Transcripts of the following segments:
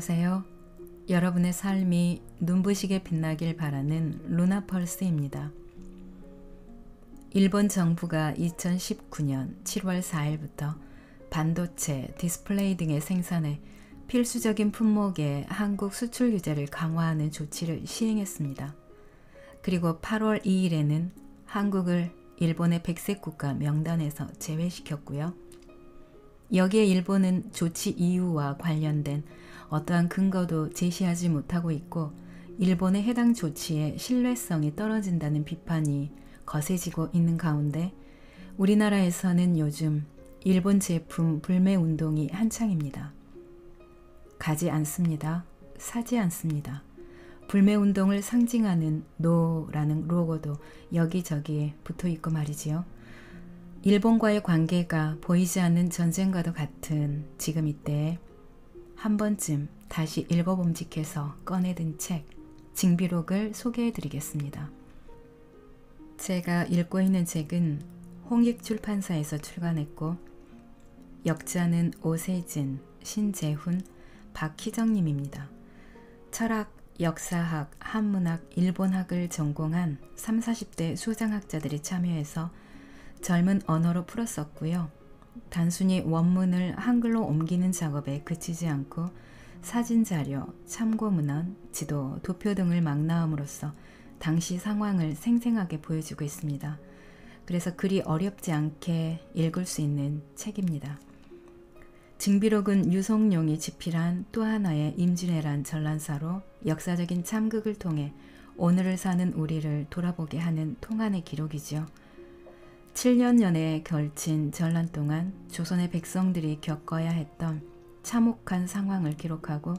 안녕하세요. 여러분의 삶이 눈부시게 빛나길 바라는 루나펄스입니다. 일본 정부가 2019년 7월 4일부터 반도체, 디스플레이 등의 생산에 필수적인 품목에 한국 수출 규제를 강화하는 조치를 시행했습니다. 그리고 8월 2일에는 한국을 일본의 백색 국가 명단에서 제외시켰고요. 여기에 일본은 조치 이유와 관련된 어떠한 근거도 제시하지 못하고 있고 일본의 해당 조치에 신뢰성이 떨어진다는 비판이 거세지고 있는 가운데 우리나라에서는 요즘 일본 제품 불매 운동이 한창입니다. 가지 않습니다. 사지 않습니다. 불매 운동을 상징하는 노라는 로고도 여기저기에 붙어 있고 말이지요. 일본과의 관계가 보이지 않는 전쟁과도 같은 지금 이때 한 번쯤 다시 읽어봄직해서 꺼내든 책, 징비록을 소개해드리겠습니다. 제가 읽고 있는 책은 홍익 출판사에서 출간했고, 역자는 오세진, 신재훈, 박희정님입니다. 철학, 역사학, 한문학, 일본학을 전공한 3, 40대 소장학자들이 참여해서 젊은 언어로 풀었었고요. 단순히 원문을 한글로 옮기는 작업에 그치지 않고 사진 자료, 참고 문헌, 지도, 도표 등을 막나음으로써 당시 상황을 생생하게 보여주고 있습니다. 그래서 그리 어렵지 않게 읽을 수 있는 책입니다. 징비록은 유성룡이 집필한 또 하나의 임진왜란 전란사로 역사적인 참극을 통해 오늘을 사는 우리를 돌아보게 하는 통한의 기록이지요. 7년연애에 걸친 전란 동안 조선의 백성들이 겪어야 했던 참혹한 상황을 기록하고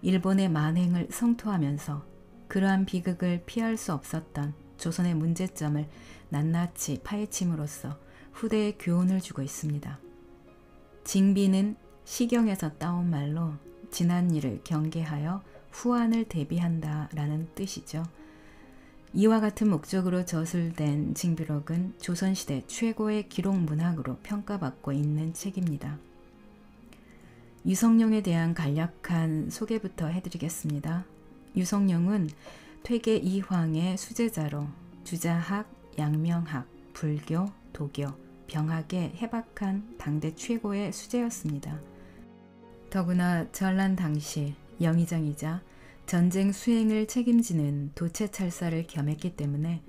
일본의 만행을 성토하면서 그러한 비극을 피할 수 없었던 조선의 문제점을 낱낱이 파헤침으로써 후대에 교훈을 주고 있습니다. 징비는 시경에서 따온 말로 지난 일을 경계하여 후안을 대비한다라는 뜻이죠. 이와 같은 목적으로 저술된 징비록은 조선시대 최고의 기록 문학으로 평가받고 있는 책입니다. 유성룡에 대한 간략한 소개부터 해드리겠습니다. 유성룡은 퇴계 이황의 수제자로 주자학, 양명학, 불교, 도교, 병학에 해박한 당대 최고의 수제였습니다. 더구나 전란 당시 영의정이자 전쟁 수행을 책임지는 도체찰사를 겸했기 때문에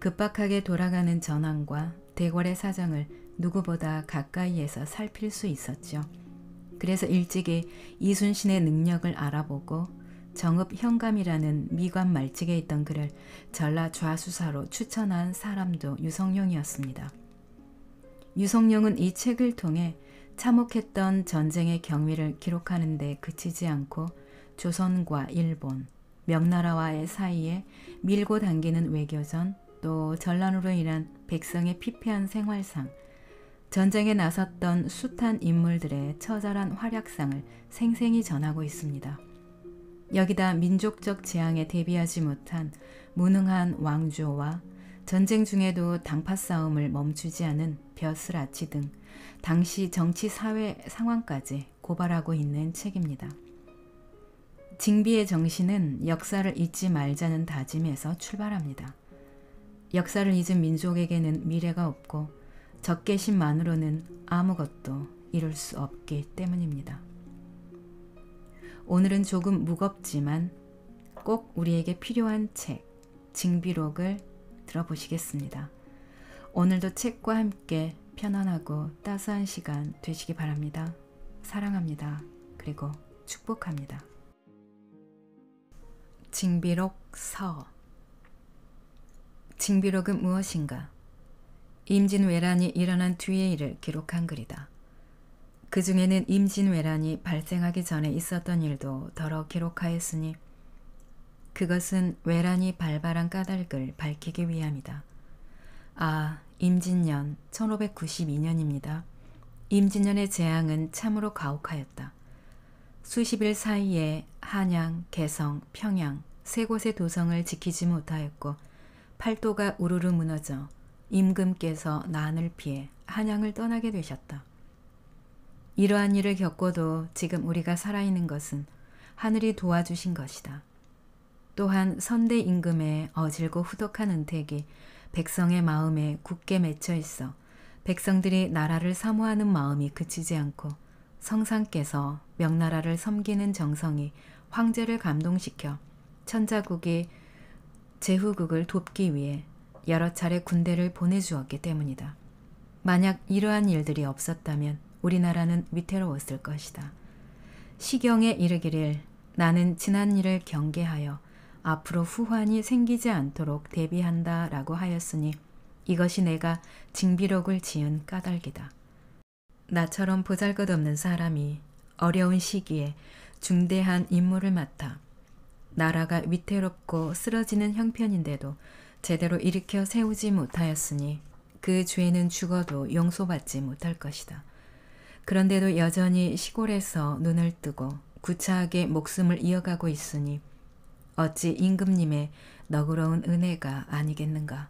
급박하게 돌아가는 전황과 대궐의 사정을 누구보다 가까이에서 살필 수 있었죠. 그래서 일찍이 이순신의 능력을 알아보고 정읍 현감이라는 미관 말직에 있던 그를 전라 좌수사로 추천한 사람도 유성룡이었습니다. 유성룡은 이 책을 통해 참혹했던 전쟁의 경위를 기록하는 데 그치지 않고 조선과 일본, 명나라와의 사이에 밀고 당기는 외교전, 또 전란으로 인한 백성의 피폐한 생활상, 전쟁에 나섰던 숱한 인물들의 처절한 활약상을 생생히 전하고 있습니다. 여기다 민족적 재앙에 대비하지 못한 무능한 왕조와 전쟁 중에도 당파 싸움을 멈추지 않은 벼슬아치 등 당시 정치 사회 상황까지 고발하고 있는 책입니다. 징비의 정신은 역사를 잊지 말자는 다짐에서 출발합니다. 역사를 잊은 민족에게는 미래가 없고 적개심만으로는 아무것도 이룰 수 없기 때문입니다. 오늘은 조금 무겁지만 꼭 우리에게 필요한 책, 징비록을 들어보시겠습니다. 오늘도 책과 함께 편안하고 따스한 시간 되시기 바랍니다. 사랑합니다. 그리고 축복합니다. 징비록 서 징비록은 무엇인가? 임진왜란이 일어난 뒤의 일을 기록한 글이다. 그 중에는 임진왜란이 발생하기 전에 있었던 일도 더러 기록하였으니 그것은 왜란이 발발한 까닭을 밝히기 위함이다. 아, 임진년 1592년입니다. 임진년의 재앙은 참으로 가혹하였다. 수십일 사이에 한양, 개성, 평양 세 곳의 도성을 지키지 못하였고 팔도가 우르르 무너져 임금께서 난을 피해 한양을 떠나게 되셨다. 이러한 일을 겪고도 지금 우리가 살아있는 것은 하늘이 도와주신 것이다. 또한 선대 임금의 어질고 후덕한 은택이 백성의 마음에 굳게 맺혀 있어 백성들이 나라를 사모하는 마음이 그치지 않고 성상께서 명나라를 섬기는 정성이 황제를 감동시켜 천자국이 제후국을 돕기 위해 여러 차례 군대를 보내주었기 때문이다. 만약 이러한 일들이 없었다면 우리나라는 위태로웠을 것이다. 시경에 이르기를 나는 지난 일을 경계하여 앞으로 후환이 생기지 않도록 대비한다 라고 하였으니 이것이 내가 징비록을 지은 까닭이다. 나처럼 보잘것없는 사람이 어려운 시기에 중대한 임무를 맡아 나라가 위태롭고 쓰러지는 형편인데도 제대로 일으켜 세우지 못하였으니 그 죄는 죽어도 용서받지 못할 것이다. 그런데도 여전히 시골에서 눈을 뜨고 구차하게 목숨을 이어가고 있으니 어찌 임금님의 너그러운 은혜가 아니겠는가.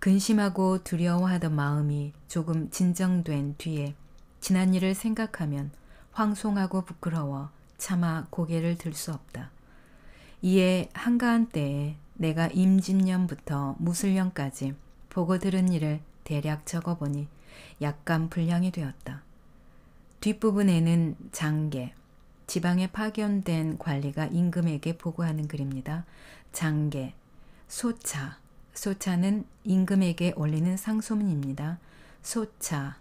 근심하고 두려워하던 마음이 조금 진정된 뒤에 지난 일을 생각하면 황송하고 부끄러워 차마 고개를 들 수 없다. 이에 한가한 때에 내가 임진년부터 무술년까지 보고 들은 일을 대략 적어보니 약간 불량이 되었다. 뒷부분에는 장계, 지방에 파견된 관리가 임금에게 보고하는 글입니다. 장계, 소차, 소차는 임금에게 올리는 상소문입니다. 소차,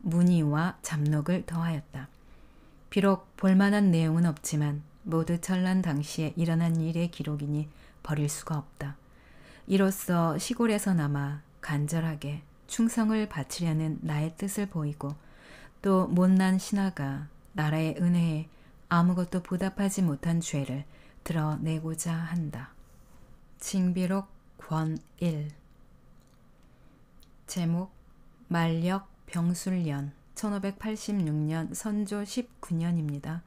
문의와 잡록을 더하였다. 비록 볼만한 내용은 없지만 모두 천란 당시에 일어난 일의 기록이니 버릴 수가 없다. 이로써 시골에서 남아 간절하게 충성을 바치려는 나의 뜻을 보이고 또 못난 신하가 나라의 은혜에 아무것도 보답하지 못한 죄를 드러내고자 한다. 징비록 권1 제목 만력 병술년 1586년 선조 19년입니다.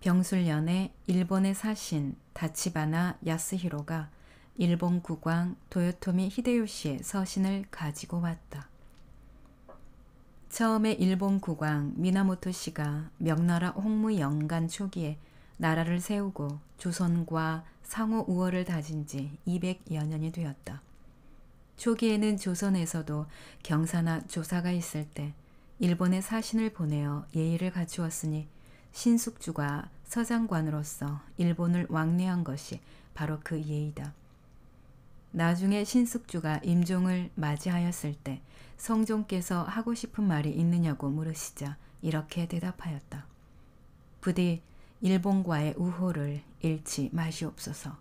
병술년에 일본의 사신 다치바나 야스히로가 일본 국왕 도요토미 히데요시의 서신을 가지고 왔다. 처음에 일본 국왕 미나모토 씨가 명나라 홍무 영간 초기에 나라를 세우고 조선과 상호 우월을 다진 지 200여 년이 되었다. 초기에는 조선에서도 경사나 조사가 있을 때 일본의 사신을 보내어 예의를 갖추었으니 신숙주가 서장관으로서 일본을 왕래한 것이 바로 그 예의다. 나중에 신숙주가 임종을 맞이하였을 때 성종께서 하고 싶은 말이 있느냐고 물으시자 이렇게 대답하였다. 부디 일본과의 우호를 잃지 마시옵소서.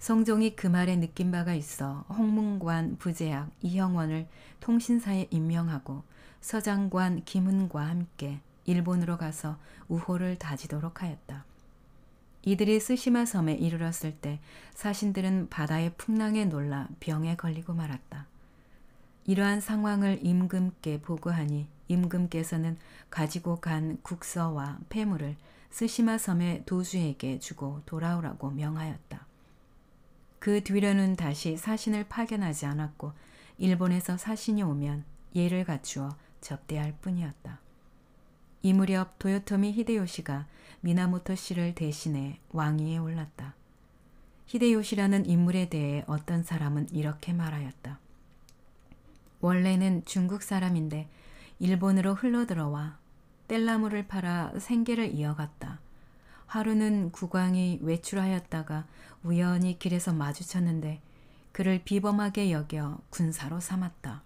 성종이 그 말에 느낀 바가 있어 홍문관 부재학 이형원을 통신사에 임명하고 서장관 김은과 함께 일본으로 가서 우호를 다지도록 하였다. 이들이 쓰시마 섬에 이르렀을 때 사신들은 바다의 풍랑에 놀라 병에 걸리고 말았다. 이러한 상황을 임금께 보고하니 임금께서는 가지고 간 국서와 폐물을 쓰시마 섬의 도수에게 주고 돌아오라고 명하였다. 그 뒤로는 다시 사신을 파견하지 않았고 일본에서 사신이 오면 예를 갖추어 접대할 뿐이었다. 이 무렵 도요토미 히데요시가 미나모토 씨를 대신해 왕위에 올랐다. 히데요시라는 인물에 대해 어떤 사람은 이렇게 말하였다. 원래는 중국 사람인데 일본으로 흘러들어와 뗄나무를 팔아 생계를 이어갔다. 하루는 국왕이 외출하였다가 우연히 길에서 마주쳤는데 그를 비범하게 여겨 군사로 삼았다.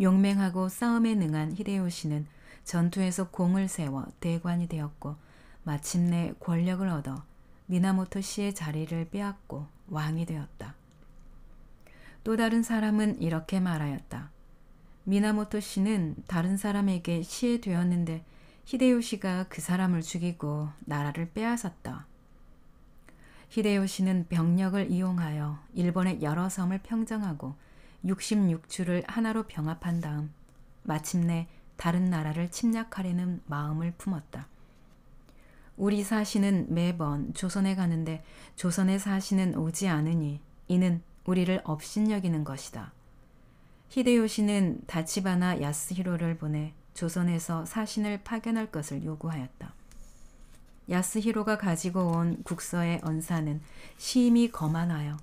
용맹하고 싸움에 능한 히데요시는 전투에서 공을 세워 대관이 되었고 마침내 권력을 얻어 미나모토 씨의 자리를 빼앗고 왕이 되었다. 또 다른 사람은 이렇게 말하였다. 미나모토 씨는 다른 사람에게 시해되었는데 히데요시가 그 사람을 죽이고 나라를 빼앗았다. 히데요시는 병력을 이용하여 일본의 여러 섬을 평정하고 66주를 하나로 병합한 다음 마침내 다른 나라를 침략하려는 마음을 품었다. 우리 사신은 매번 조선에 가는데 조선의 사신은 오지 않으니 이는 우리를 업신여기는 것이다. 히데요시는 다치바나 야스히로를 보내 조선에서 사신을 파견할 것을 요구하였다. 야스히로가 가지고 온 국서의 언사는 심히 거만하여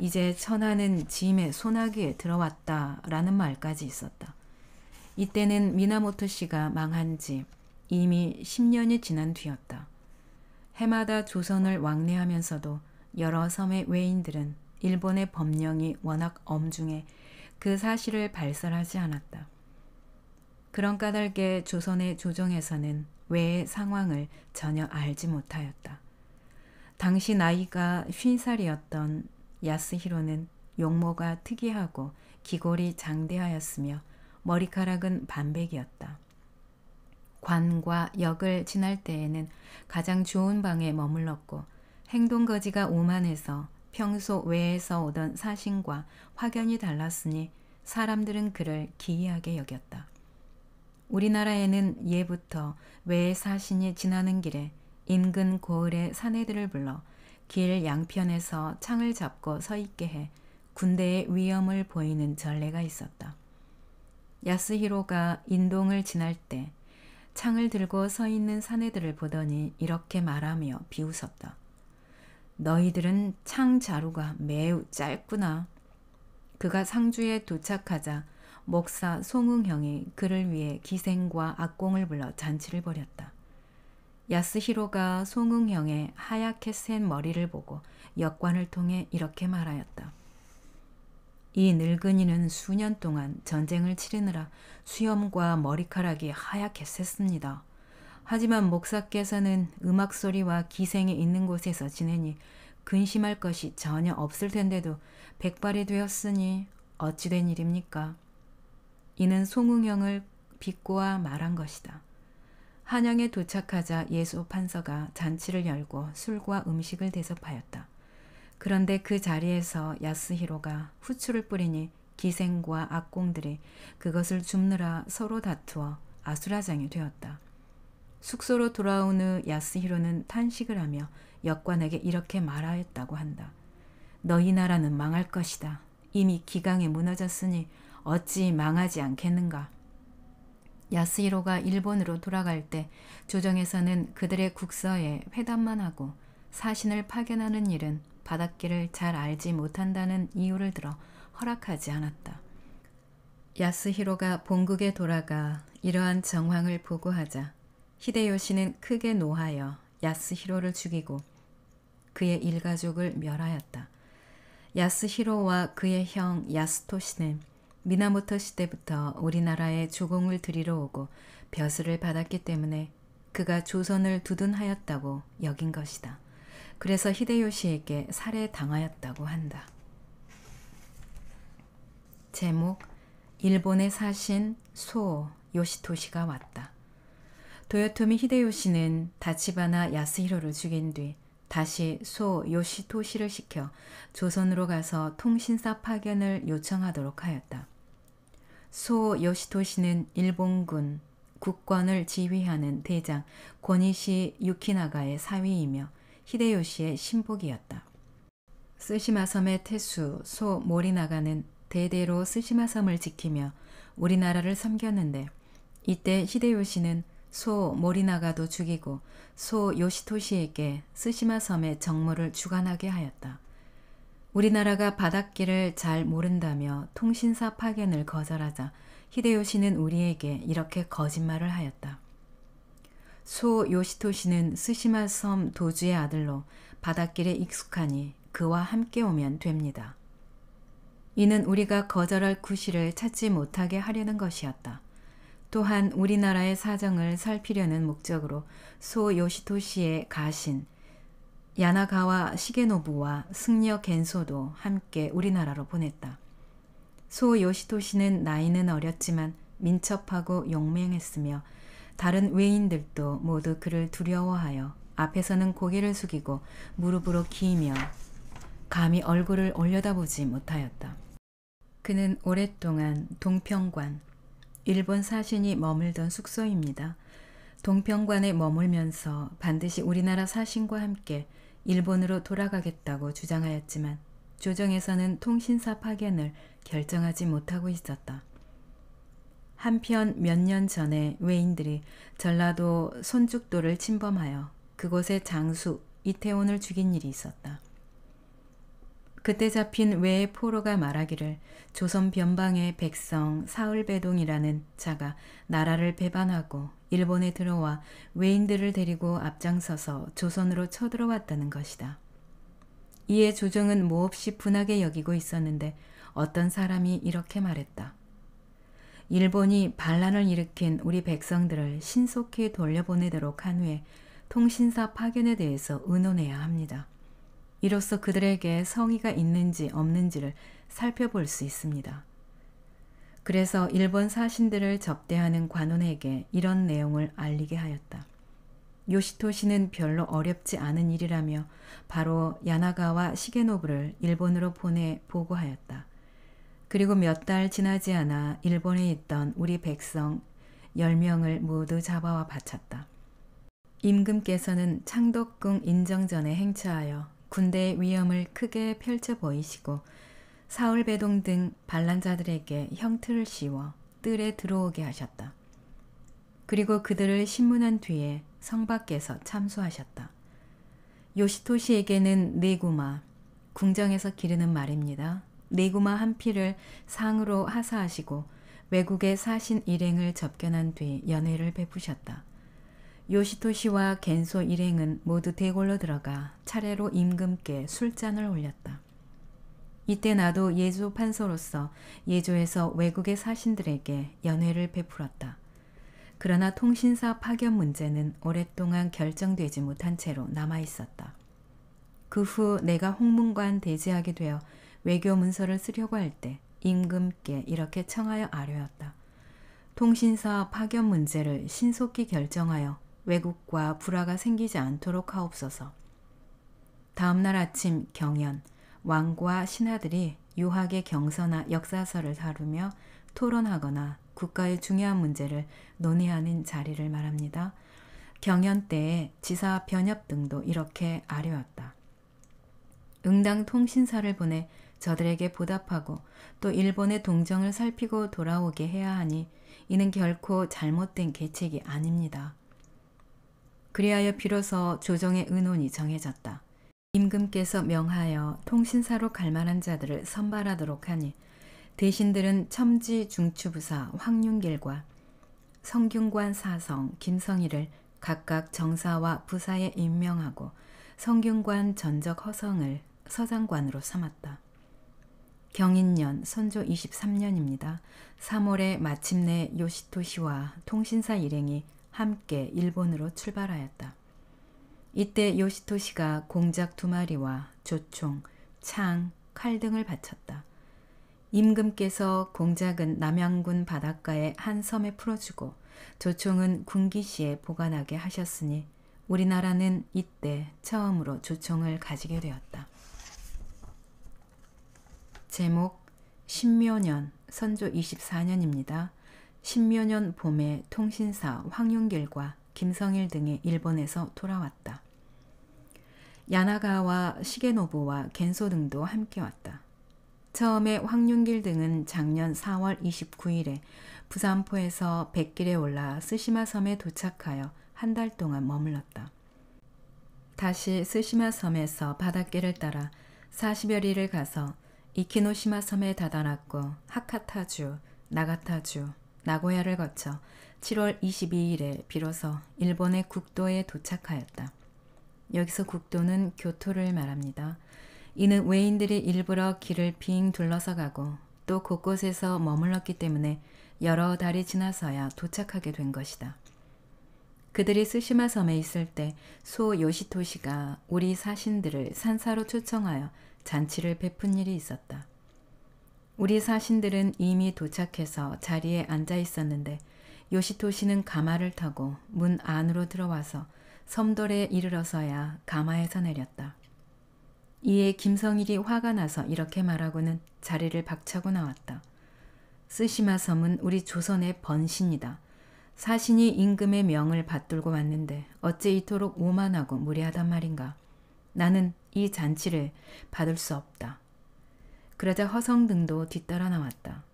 이제 천하는 짐의 소나기에 들어왔다 라는 말까지 있었다. 이때는 미나모토 씨가 망한 지 이미 10년이 지난 뒤였다. 해마다 조선을 왕래하면서도 여러 섬의 외인들은 일본의 법령이 워낙 엄중해 그 사실을 발설하지 않았다. 그런 까닭에 조선의 조정에서는 외의 상황을 전혀 알지 못하였다. 당시 나이가 5살이었던 야스히로는 용모가 특이하고 기골이 장대하였으며 머리카락은 반백이었다. 관과 역을 지날 때에는 가장 좋은 방에 머물렀고 행동거지가 오만해서 평소 외에서 오던 사신과 확연히 달랐으니 사람들은 그를 기이하게 여겼다. 우리나라에는 예부터 외의 사신이 지나는 길에 인근 고을의 사내들을 불러 길 양편에서 창을 잡고 서 있게 해 군대의 위험을 보이는 전례가 있었다. 야스히로가 인동을 지날 때 창을 들고 서 있는 사내들을 보더니 이렇게 말하며 비웃었다. 너희들은 창 자루가 매우 짧구나. 그가 상주에 도착하자 목사 송응형이 그를 위해 기생과 악공을 불러 잔치를 벌였다. 야스히로가 송응형의 하얗게 센 머리를 보고 역관을 통해 이렇게 말하였다. 이 늙은이는 수년 동안 전쟁을 치르느라 수염과 머리카락이 하얗게 샜습니다. 하지만 목사께서는 음악 소리와 기생이 있는 곳에서 지내니 근심할 것이 전혀 없을 텐데도 백발이 되었으니 어찌된 일입니까? 이는 송응형을 비꼬아 말한 것이다. 한양에 도착하자 예수 판서가 잔치를 열고 술과 음식을 대접하였다. 그런데 그 자리에서 야스히로가 후추를 뿌리니 기생과 악공들이 그것을 줍느라 서로 다투어 아수라장이 되었다. 숙소로 돌아온 후 야스히로는 탄식을 하며 역관에게 이렇게 말하였다고 한다. 너희 나라는 망할 것이다. 이미 기강에 무너졌으니 어찌 망하지 않겠는가. 야스히로가 일본으로 돌아갈 때 조정에서는 그들의 국서에 회담만 하고 사신을 파견하는 일은 바닷길을 잘 알지 못한다는 이유를 들어 허락하지 않았다. 야스히로가 본국에 돌아가 이러한 정황을 보고하자 히데요시는 크게 노하여 야스히로를 죽이고 그의 일가족을 멸하였다. 야스히로와 그의 형 야스토시는 미나모터 시대부터 우리나라에 조공을 들이러 오고 벼슬을 받았기 때문에 그가 조선을 두둔하였다고 여긴 것이다. 그래서 히데요시에게 살해당하였다고 한다. 제목 일본의 사신 소 요시토시가 왔다. 도요토미 히데요시는 다치바나 야스히로를 죽인 뒤 다시 소 요시토시를 시켜 조선으로 가서 통신사 파견을 요청하도록 하였다. 소 요시토시는 일본군 국권을 지휘하는 대장 고니시 유키나가의 사위이며 히데요시의 신복이었다. 스시마섬의 태수 소 모리나가는 대대로 스시마섬을 지키며 우리나라를 섬겼는데 이때 히데요시는 소 모리나가도 죽이고 소 요시토시에게 스시마 섬의 정무를 주관하게 하였다. 우리나라가 바닷길을 잘 모른다며 통신사 파견을 거절하자 히데요시는 우리에게 이렇게 거짓말을 하였다. 소 요시토시는 스시마 섬 도주의 아들로 바닷길에 익숙하니 그와 함께 오면 됩니다. 이는 우리가 거절할 구실을 찾지 못하게 하려는 것이었다. 또한 우리나라의 사정을 살피려는 목적으로 소 요시토시의 가신 야나가와 시게노부와 승려 겐소도 함께 우리나라로 보냈다. 소 요시토시는 나이는 어렸지만 민첩하고 용맹했으며 다른 외인들도 모두 그를 두려워하여 앞에서는 고개를 숙이고 무릎으로 기이며 감히 얼굴을 올려다보지 못하였다. 그는 오랫동안 동평관, 일본 사신이 머물던 숙소입니다. 동평관에 머물면서 반드시 우리나라 사신과 함께 일본으로 돌아가겠다고 주장하였지만 조정에서는 통신사 파견을 결정하지 못하고 있었다. 한편 몇 년 전에 외인들이 전라도 손죽도를 침범하여 그곳의 장수 이태원을 죽인 일이 있었다. 그때 잡힌 외의 포로가 말하기를 조선 변방의 백성 사울배동이라는 자가 나라를 배반하고 일본에 들어와 외인들을 데리고 앞장서서 조선으로 쳐들어왔다는 것이다. 이에 조정은 몹시 분하게 여기고 있었는데 어떤 사람이 이렇게 말했다. 일본이 반란을 일으킨 우리 백성들을 신속히 돌려보내도록 한 후에 통신사 파견에 대해서 의논해야 합니다. 이로써 그들에게 성의가 있는지 없는지를 살펴볼 수 있습니다. 그래서 일본 사신들을 접대하는 관원에게 이런 내용을 알리게 하였다. 요시토시는 별로 어렵지 않은 일이라며 바로 야나가와 시게노부를 일본으로 보내 보고하였다. 그리고 몇 달 지나지 않아 일본에 있던 우리 백성 10명을 모두 잡아와 바쳤다. 임금께서는 창덕궁 인정 전에 행차하여 군대의 위엄을 크게 펼쳐 보이시고 사울 배동 등 반란자들에게 형틀을 씌워 뜰에 들어오게 하셨다. 그리고 그들을 신문한 뒤에 성 밖에서 참수하셨다. 요시토시에게는 네구마, 궁정에서 기르는 말입니다. 네구마 한 피를 상으로 하사하시고 외국의 사신 일행을 접견한 뒤 연회를 베푸셨다. 요시토시와 겐소 일행은 모두 대궐로 들어가 차례로 임금께 술잔을 올렸다. 이때 나도 예조 판서로서 예조에서 외국의 사신들에게 연회를 베풀었다. 그러나 통신사 파견 문제는 오랫동안 결정되지 못한 채로 남아 있었다. 그 후 내가 홍문관 대지하게 되어 외교 문서를 쓰려고 할 때 임금께 이렇게 청하여 아뢰었다. 통신사 파견 문제를 신속히 결정하여 왜곡과 불화가 생기지 않도록 하옵소서. 다음날 아침 경연, 왕과 신하들이 유학의 경서나 역사서를 다루며 토론하거나 국가의 중요한 문제를 논의하는 자리를 말합니다. 경연 때에 지사 변협 등도 이렇게 아뢰었다. 응당 통신사를 보내 저들에게 보답하고 또 일본의 동정을 살피고 돌아오게 해야 하니 이는 결코 잘못된 계책이 아닙니다. 그리하여 비로소 조정의 은혼이 정해졌다. 임금께서 명하여 통신사로 갈 만한 자들을 선발하도록 하니 대신들은 첨지 중추부사 황윤길과 성균관 사성 김성희를 각각 정사와 부사에 임명하고 성균관 전적 허성을 서장관으로 삼았다. 경인년 선조 23년입니다. 3월에 마침내 요시토시와 통신사 일행이 함께 일본으로 출발하였다. 이때 요시토시가 공작 두 마리와 조총, 창, 칼 등을 바쳤다. 임금께서 공작은 남양군 바닷가의 한 섬에 풀어주고 조총은 군기시에 보관하게 하셨으니 우리나라는 이때 처음으로 조총을 가지게 되었다. 제목 신묘년 선조 24년입니다. 신묘년 봄에 통신사 황윤길과 김성일 등이 일본에서 돌아왔다. 야나가와 시게노부와 겐소 등도 함께 왔다. 처음에 황윤길 등은 작년 4월 29일에 부산포에서 백길에 올라 쓰시마섬에 도착하여 한 달 동안 머물렀다. 다시 쓰시마섬에서 바닷길을 따라 40여리를 가서 이키노시마섬에 다다랐고 하카타주, 나가타주, 나고야를 거쳐 7월 22일에 비로소 일본의 국도에 도착하였다. 여기서 국도는 교토를 말합니다. 이는 외인들이 일부러 길을 빙 둘러서 가고 또 곳곳에서 머물렀기 때문에 여러 달이 지나서야 도착하게 된 것이다. 그들이 스시마 섬에 있을 때 소 요시토시가 우리 사신들을 산사로 초청하여 잔치를 베푼 일이 있었다. 우리 사신들은 이미 도착해서 자리에 앉아 있었는데 요시토시는 가마를 타고 문 안으로 들어와서 섬돌에 이르러서야 가마에서 내렸다. 이에 김성일이 화가 나서 이렇게 말하고는 자리를 박차고 나왔다. 쓰시마 섬은 우리 조선의 번신이다. 사신이 임금의 명을 받들고 왔는데 어째 이토록 오만하고 무례하단 말인가. 나는 이 잔치를 받을 수 없다. 그러자 허성 등도 뒤따라 나왔다.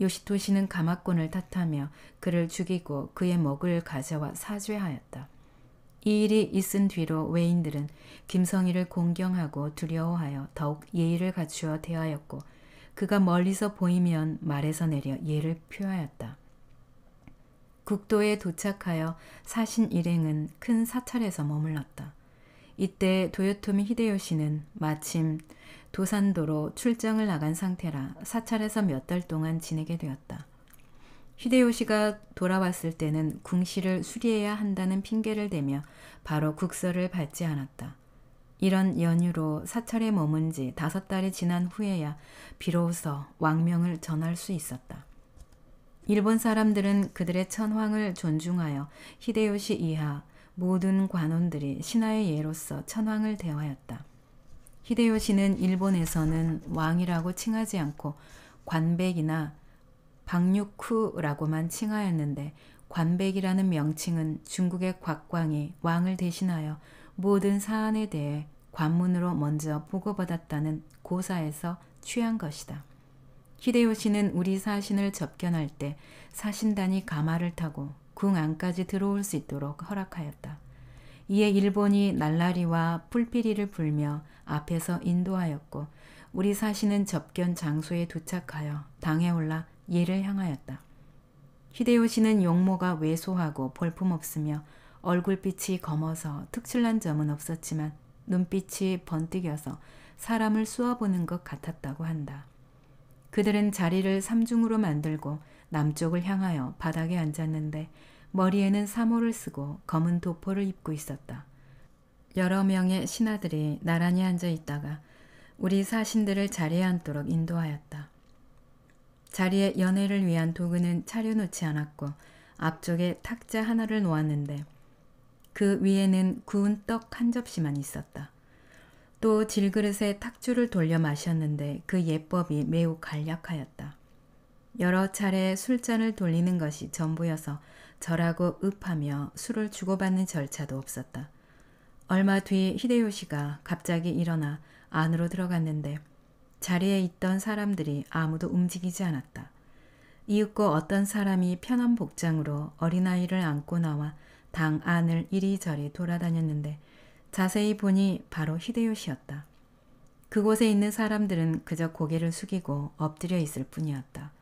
요시토시는 가마권을 탓하며 그를 죽이고 그의 먹을 가져와 사죄하였다. 이 일이 있은 뒤로 외인들은 김성희를 공경하고 두려워하여 더욱 예의를 갖추어 대하였고 그가 멀리서 보이면 말에서 내려 예를 표하였다. 국도에 도착하여 사신 일행은 큰 사찰에서 머물렀다. 이때 도요토미 히데요시는 마침 도산도로 출장을 나간 상태라 사찰에서 몇 달 동안 지내게 되었다. 히데요시가 돌아왔을 때는 궁시를 수리해야 한다는 핑계를 대며 바로 국서를 받지 않았다. 이런 연유로 사찰에 머문 지 다섯 달이 지난 후에야 비로소 왕명을 전할 수 있었다. 일본 사람들은 그들의 천황을 존중하여 히데요시 이하 모든 관원들이 신하의 예로서 천황을 대하였다. 히데요시는 일본에서는 왕이라고 칭하지 않고 관백이나 박육후라고만 칭하였는데 관백이라는 명칭은 중국의 곽광이 왕을 대신하여 모든 사안에 대해 관문으로 먼저 보고받았다는 고사에서 취한 것이다. 히데요시는 우리 사신을 접견할 때 사신단이 가마를 타고 궁 안까지 들어올 수 있도록 허락하였다. 이에 일본이 날라리와 풀피리를 불며 앞에서 인도하였고 우리 사시는 접견 장소에 도착하여 당에 올라 예를 향하였다. 히데요시는 용모가 왜소하고 볼품없으며 얼굴빛이 검어서 특출난 점은 없었지만 눈빛이 번뜩여서 사람을 쏘아보는 것 같았다고 한다. 그들은 자리를 삼중으로 만들고 남쪽을 향하여 바닥에 앉았는데 머리에는 사모를 쓰고 검은 도포를 입고 있었다. 여러 명의 신하들이 나란히 앉아 있다가 우리 사신들을 자리에 앉도록 인도하였다. 자리에 연애를 위한 도구는 차려놓지 않았고 앞쪽에 탁자 하나를 놓았는데 그 위에는 구운 떡 한 접시만 있었다. 또 질그릇에 탁주를 돌려 마셨는데 그 예법이 매우 간략하였다. 여러 차례 술잔을 돌리는 것이 전부여서 절하고 읍하며 술을 주고받는 절차도 없었다. 얼마 뒤 히데요시가 갑자기 일어나 안으로 들어갔는데 자리에 있던 사람들이 아무도 움직이지 않았다. 이윽고 어떤 사람이 편한 복장으로 어린아이를 안고 나와 당 안을 이리저리 돌아다녔는데 자세히 보니 바로 히데요시였다. 그곳에 있는 사람들은 그저 고개를 숙이고 엎드려 있을 뿐이었다.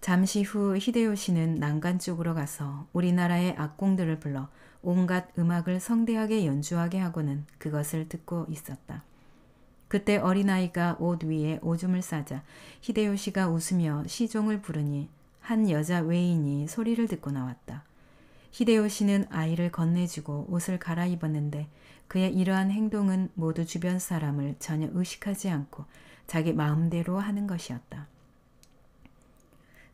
잠시 후 히데요시는 난간 쪽으로 가서 우리나라의 악공들을 불러 온갖 음악을 성대하게 연주하게 하고는 그것을 듣고 있었다. 그때 어린아이가 옷 위에 오줌을 싸자 히데요시가 웃으며 시종을 부르니 한 여자 외인이 소리를 듣고 나왔다. 히데요시는 아이를 건네주고 옷을 갈아입었는데 그의 이러한 행동은 모두 주변 사람을 전혀 의식하지 않고 자기 마음대로 하는 것이었다.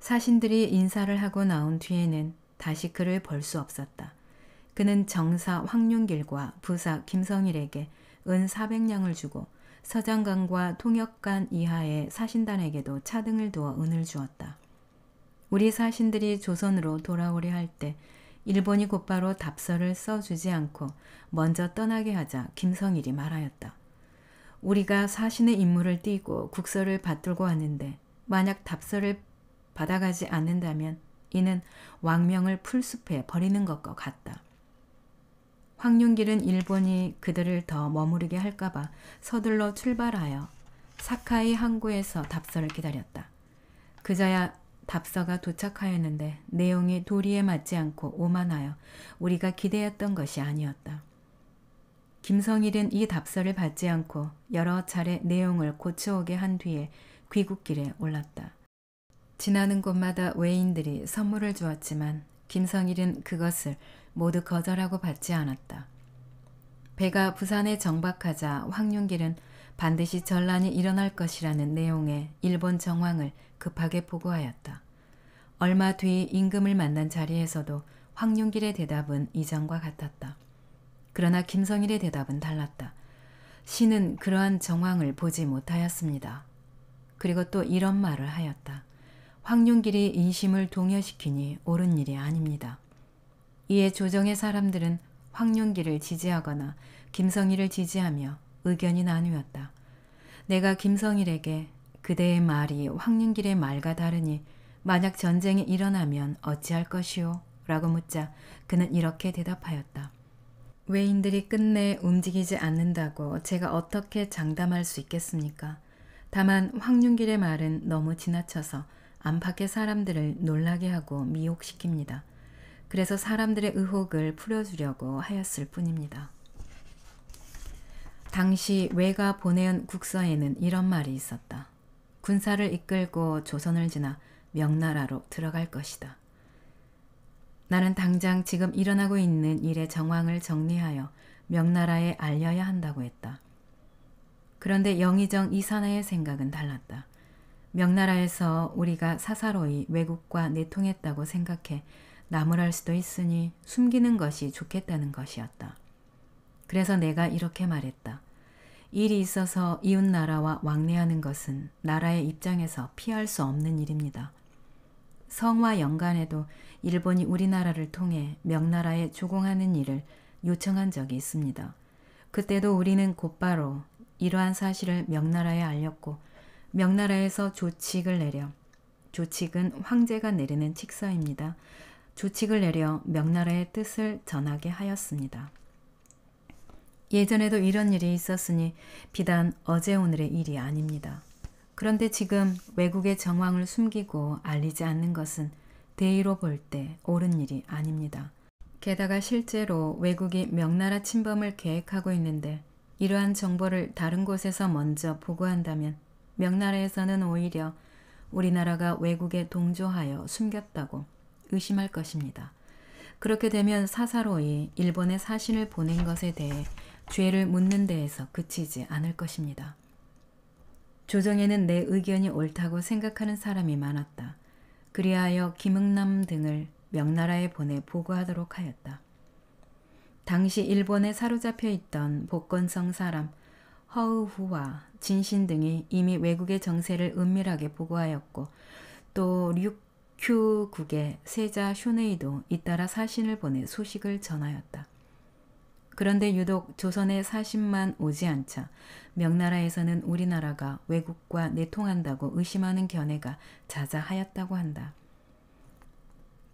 사신들이 인사를 하고 나온 뒤에는 다시 그를 볼 수 없었다. 그는 정사 황윤길과 부사 김성일에게 은 400냥을 주고 서장관과 통역관 이하의 사신단에게도 차등을 두어 은을 주었다. 우리 사신들이 조선으로 돌아오려 할 때 일본이 곧바로 답서를 써주지 않고 먼저 떠나게 하자 김성일이 말하였다. 우리가 사신의 임무를 띠고 국서를 받들고 왔는데 만약 답서를 받아가지 않는다면 이는 왕명을 풀숲에 버리는 것과 같다. 황윤길은 일본이 그들을 더 머무르게 할까봐 서둘러 출발하여 사카이 항구에서 답서를 기다렸다. 그자야 답서가 도착하였는데 내용이 도리에 맞지 않고 오만하여 우리가 기대했던 것이 아니었다. 김성일은 이 답서를 받지 않고 여러 차례 내용을 고쳐오게 한 뒤에 귀국길에 올랐다. 지나는 곳마다 외인들이 선물을 주었지만 김성일은 그것을 모두 거절하고 받지 않았다. 배가 부산에 정박하자 황윤길은 반드시 전란이 일어날 것이라는 내용의 일본 정황을 급하게 보고하였다. 얼마 뒤 임금을 만난 자리에서도 황윤길의 대답은 이전과 같았다. 그러나 김성일의 대답은 달랐다. 신은 그러한 정황을 보지 못하였습니다. 그리고 또 이런 말을 하였다. 황룡길이 인심을 동요시키니 옳은 일이 아닙니다. 이에 조정의 사람들은 황룡길을 지지하거나 김성일을 지지하며 의견이 나누었다. 내가 김성일에게 그대의 말이 황룡길의 말과 다르니 만약 전쟁이 일어나면 어찌할 것이오? 라고 묻자 그는 이렇게 대답하였다. 외인들이 끝내 움직이지 않는다고 제가 어떻게 장담할 수 있겠습니까? 다만 황룡길의 말은 너무 지나쳐서 안팎의 사람들을 놀라게 하고 미혹시킵니다. 그래서 사람들의 의혹을 풀어주려고 하였을 뿐입니다. 당시 외가 보내온 국서에는 이런 말이 있었다. 군사를 이끌고 조선을 지나 명나라로 들어갈 것이다. 나는 당장 지금 일어나고 있는 일의 정황을 정리하여 명나라에 알려야 한다고 했다. 그런데 영의정 이사나의 생각은 달랐다. 명나라에서 우리가 사사로이 외국과 내통했다고 생각해 나무랄 수도 있으니 숨기는 것이 좋겠다는 것이었다. 그래서 내가 이렇게 말했다. 일이 있어서 이웃 나라와 왕래하는 것은 나라의 입장에서 피할 수 없는 일입니다. 성화 연간에도 일본이 우리나라를 통해 명나라에 조공하는 일을 요청한 적이 있습니다. 그때도 우리는 곧바로 이러한 사실을 명나라에 알렸고 명나라에서 조칙을 내려. 조칙은 황제가 내리는 칙서입니다. 조칙을 내려 명나라의 뜻을 전하게 하였습니다. 예전에도 이런 일이 있었으니 비단 어제 오늘의 일이 아닙니다. 그런데 지금 외국의 정황을 숨기고 알리지 않는 것은 대의로 볼 때 옳은 일이 아닙니다. 게다가 실제로 외국이 명나라 침범을 계획하고 있는데 이러한 정보를 다른 곳에서 먼저 보고한다면 명나라에서는 오히려 우리나라가 외국에 동조하여 숨겼다고 의심할 것입니다. 그렇게 되면 사사로이 일본에 사신을 보낸 것에 대해 죄를 묻는 데에서 그치지 않을 것입니다. 조정에는 내 의견이 옳다고 생각하는 사람이 많았다. 그리하여 김흥남 등을 명나라에 보내 보고하도록 하였다. 당시 일본에 사로잡혀 있던 복건성 사람 허우후와 진신 등이 이미 외국의 정세를 은밀하게 보고하였고 또 류큐국의 세자 슈네이도 잇따라 사신을 보내 소식을 전하였다. 그런데 유독 조선의 사신만 오지 않자 명나라에서는 우리나라가 외국과 내통한다고 의심하는 견해가 자자하였다고 한다.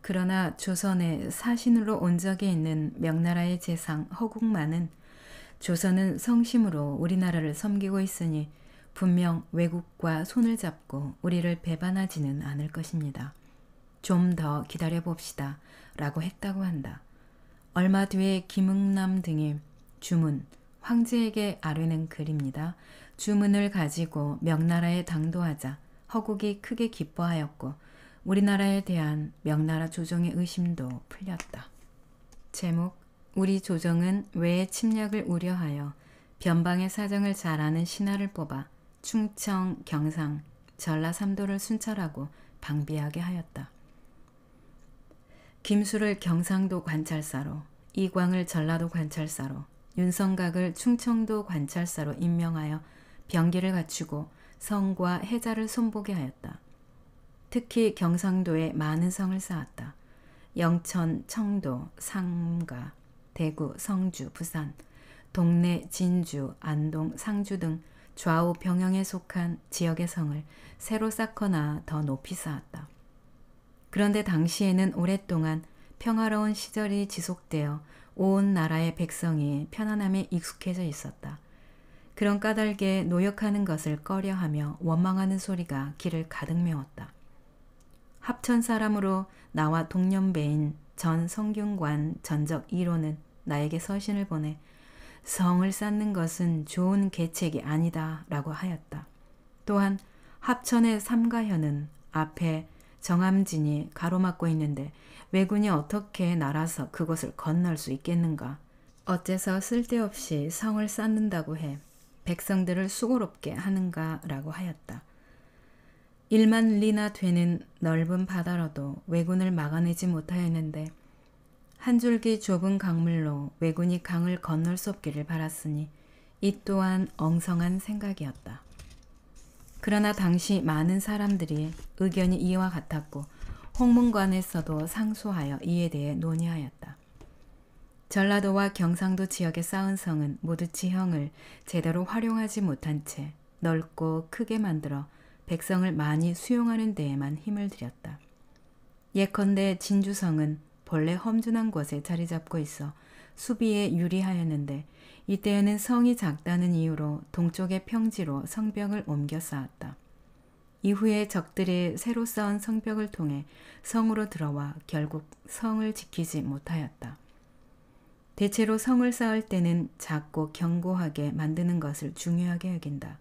그러나 조선에 사신으로 온 적이 있는 명나라의 재상 허국만은 조선은 성심으로 우리나라를 섬기고 있으니 분명 외국과 손을 잡고 우리를 배반하지는 않을 것입니다. 좀 더 기다려 봅시다. 라고 했다고 한다. 얼마 뒤에 김흥남 등이 주문, 황제에게 아뢰는 글입니다. 주문을 가지고 명나라에 당도하자 허국이 크게 기뻐하였고 우리나라에 대한 명나라 조정의 의심도 풀렸다. 제목 우리 조정은 외의 침략을 우려하여 변방의 사정을 잘 아는 신하를 뽑아 충청, 경상, 전라 삼도를 순찰하고 방비하게 하였다. 김수를 경상도 관찰사로, 이광을 전라도 관찰사로, 윤성각을 충청도 관찰사로 임명하여 병기를 갖추고 성과 해자를 손보게 하였다. 특히 경상도에 많은 성을 쌓았다. 영천, 청도, 상가, 대구, 성주, 부산, 동네 진주, 안동, 상주 등 좌우 병영에 속한 지역의 성을 새로 쌓거나 더 높이 쌓았다. 그런데 당시에는 오랫동안 평화로운 시절이 지속되어 온 나라의 백성이 편안함에 익숙해져 있었다. 그런 까닭에 노역하는 것을 꺼려하며 원망하는 소리가 길을 가득 메웠다. 합천 사람으로 나와 동년배인 전 성균관 전적 1호는 나에게 서신을 보내 성을 쌓는 것은 좋은 계책이 아니다 라고 하였다. 또한 합천의 삼가현은 앞에 정암진이 가로막고 있는데 왜군이 어떻게 날아서 그곳을 건널 수 있겠는가. 어째서 쓸데없이 성을 쌓는다고 해 백성들을 수고롭게 하는가 라고 하였다. 1만 리나 되는 넓은 바다로도 왜군을 막아내지 못하였는데 한 줄기 좁은 강물로 왜군이 강을 건널 수 없기를 바랐으니 이 또한 엉성한 생각이었다. 그러나 당시 많은 사람들이 의견이 이와 같았고 홍문관에서도 상소하여 이에 대해 논의하였다. 전라도와 경상도 지역의 쌓은 성은 모두 지형을 제대로 활용하지 못한 채 넓고 크게 만들어 백성을 많이 수용하는 데에만 힘을 들였다. 예컨대 진주성은 본래 험준한 곳에 자리 잡고 있어 수비에 유리하였는데 이때에는 성이 작다는 이유로 동쪽의 평지로 성벽을 옮겨 쌓았다. 이후에 적들이 새로 쌓은 성벽을 통해 성으로 들어와 결국 성을 지키지 못하였다. 대체로 성을 쌓을 때는 작고 견고하게 만드는 것을 중요하게 여긴다.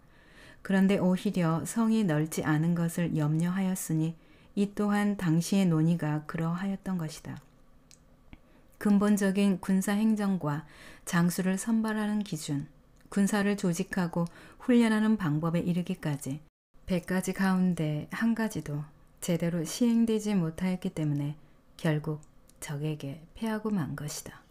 그런데 오히려 성이 넓지 않은 것을 염려하였으니 이 또한 당시의 논의가 그러하였던 것이다. 근본적인 군사 행정과 장수를 선발하는 기준, 군사를 조직하고 훈련하는 방법에 이르기까지 100가지 가운데 한 가지도 제대로 시행되지 못하였기 때문에 결국 적에게 패하고 만 것이다.